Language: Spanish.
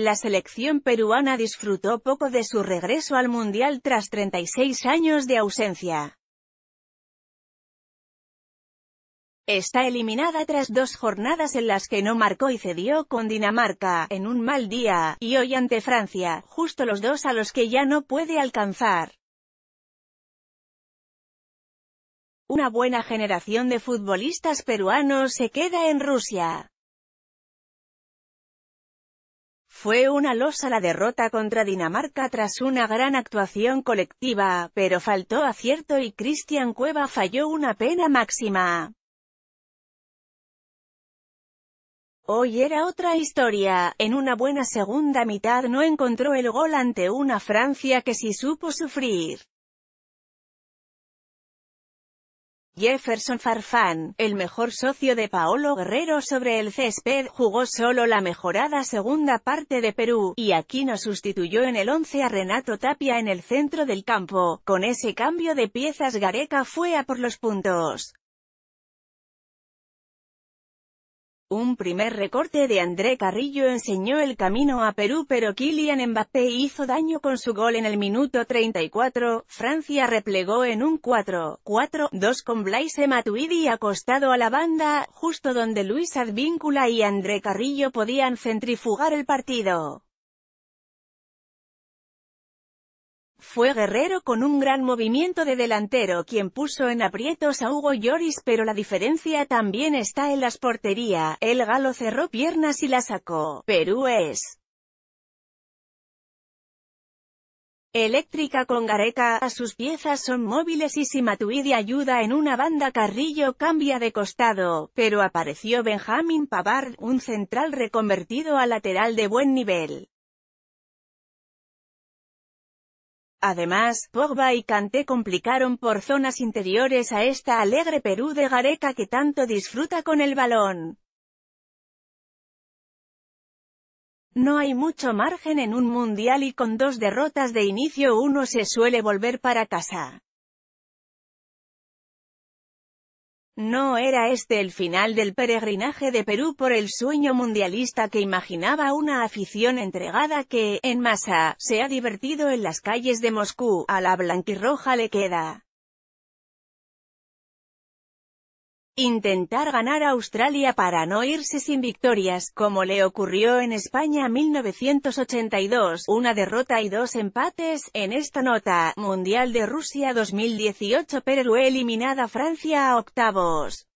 La selección peruana disfrutó poco de su regreso al Mundial tras 36 años de ausencia. Está eliminada tras dos jornadas en las que no marcó y cedió con Dinamarca, en un mal día, y hoy ante Francia, justo los dos a los que ya no puede alcanzar. Una buena generación de futbolistas peruanos se queda en Rusia. Fue una losa la derrota contra Dinamarca tras una gran actuación colectiva, pero faltó acierto y Christian Cueva falló una pena máxima. Hoy era otra historia, en una buena segunda mitad no encontró el gol ante una Francia que sí supo sufrir. Jefferson Farfán, el mejor socio de Paolo Guerrero sobre el césped, jugó solo la mejorada segunda parte de Perú, y aquí Aquino sustituyó en el 11 a Renato Tapia en el centro del campo. Con ese cambio de piezas Gareca fue a por los puntos. Un primer recorte de André Carrillo enseñó el camino a Perú pero Kylian Mbappé hizo daño con su gol en el minuto 34, Francia replegó en un 4-4-2 con Blaise Matuidi acostado a la banda, justo donde Luis Advíncula y André Carrillo podían centrifugar el partido. Fue Guerrero con un gran movimiento de delantero quien puso en aprietos a Hugo Lloris pero la diferencia también está en las portería, el galo cerró piernas y la sacó, Perú es eléctrica con Gareca, a sus piezas son móviles y si Matuidi ayuda en una banda Carrillo cambia de costado, pero apareció Benjamín Pavard, un central reconvertido a lateral de buen nivel. Además, Pogba y Kanté complicaron por zonas interiores a esta alegre Perú de Gareca que tanto disfruta con el balón. No hay mucho margen en un mundial y con dos derrotas de inicio uno se suele volver para casa. No era este el final del peregrinaje de Perú por el sueño mundialista que imaginaba una afición entregada que, en masa, se ha divertido en las calles de Moscú, a la blanquirroja le queda. Intentar ganar a Australia para no irse sin victorias, como le ocurrió en España 1982, una derrota y dos empates, en esta nota, Mundial de Rusia 2018 Perú eliminada Francia a octavos.